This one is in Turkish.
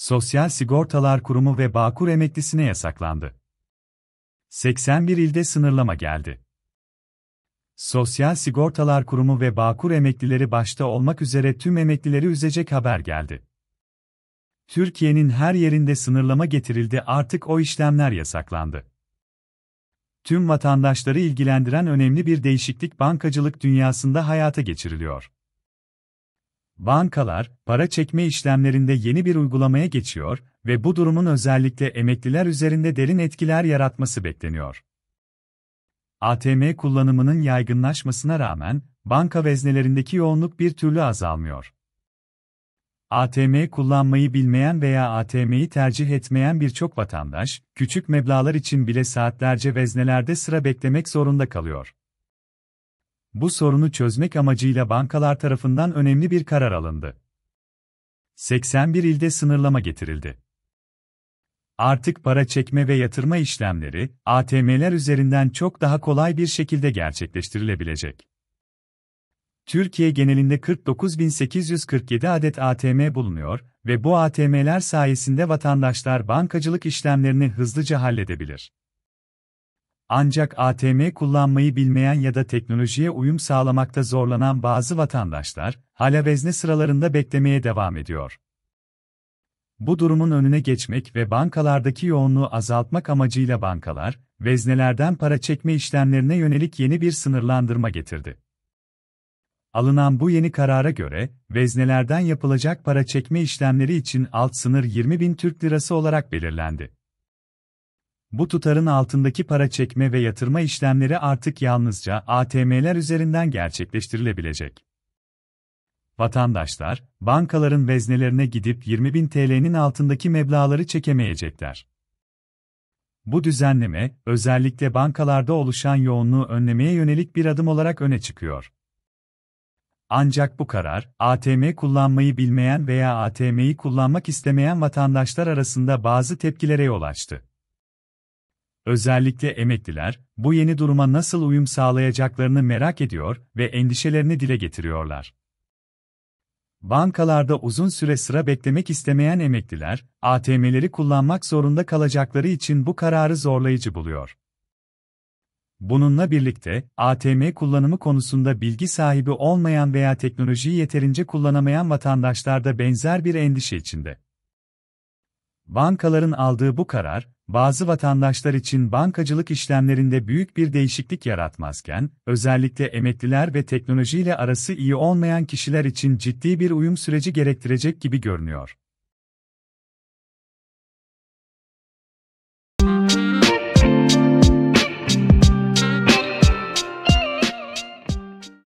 Sosyal Sigortalar Kurumu ve Bağkur emeklisine yasaklandı. 81 ilde sınırlama geldi. Sosyal Sigortalar Kurumu ve Bağkur emeklileri başta olmak üzere tüm emeklileri üzecek haber geldi. Türkiye'nin her yerinde sınırlama getirildi artık o işlemler yasaklandı. Tüm vatandaşları ilgilendiren önemli bir değişiklik bankacılık dünyasında hayata geçiriliyor. Bankalar, para çekme işlemlerinde yeni bir uygulamaya geçiyor ve bu durumun özellikle emekliler üzerinde derin etkiler yaratması bekleniyor. ATM kullanımının yaygınlaşmasına rağmen, banka veznelerindeki yoğunluk bir türlü azalmıyor. ATM kullanmayı bilmeyen veya ATM'yi tercih etmeyen birçok vatandaş, küçük meblalar için bile saatlerce veznelerde sıra beklemek zorunda kalıyor. Bu sorunu çözmek amacıyla bankalar tarafından önemli bir karar alındı. 81 ilde sınırlama getirildi. Artık para çekme ve yatırma işlemleri ATM'ler üzerinden çok daha kolay bir şekilde gerçekleştirilebilecek. Türkiye genelinde 49.847 adet ATM bulunuyor ve bu ATM'ler sayesinde vatandaşlar bankacılık işlemlerini hızlıca halledebilir. Ancak ATM kullanmayı bilmeyen ya da teknolojiye uyum sağlamakta zorlanan bazı vatandaşlar, hala vezne sıralarında beklemeye devam ediyor. Bu durumun önüne geçmek ve bankalardaki yoğunluğu azaltmak amacıyla bankalar, veznelerden para çekme işlemlerine yönelik yeni bir sınırlandırma getirdi. Alınan bu yeni karara göre, veznelerden yapılacak para çekme işlemleri için alt sınır 20 bin Türk lirası olarak belirlendi. Bu tutarın altındaki para çekme ve yatırma işlemleri artık yalnızca ATM'ler üzerinden gerçekleştirilebilecek. Vatandaşlar, bankaların veznelerine gidip 20 bin TL'nin altındaki meblaları çekemeyecekler. Bu düzenleme, özellikle bankalarda oluşan yoğunluğu önlemeye yönelik bir adım olarak öne çıkıyor. Ancak bu karar, ATM kullanmayı bilmeyen veya ATM'yi kullanmak istemeyen vatandaşlar arasında bazı tepkilere yol açtı. Özellikle emekliler, bu yeni duruma nasıl uyum sağlayacaklarını merak ediyor ve endişelerini dile getiriyorlar. Bankalarda uzun süre sıra beklemek istemeyen emekliler, ATM'leri kullanmak zorunda kalacakları için bu kararı zorlayıcı buluyor. Bununla birlikte, ATM kullanımı konusunda bilgi sahibi olmayan veya teknolojiyi yeterince kullanamayan vatandaşlar da benzer bir endişe içinde. Bankaların aldığı bu karar, bazı vatandaşlar için bankacılık işlemlerinde büyük bir değişiklik yaratmazken, özellikle emekliler ve teknolojiyle arası iyi olmayan kişiler için ciddi bir uyum süreci gerektirecek gibi görünüyor.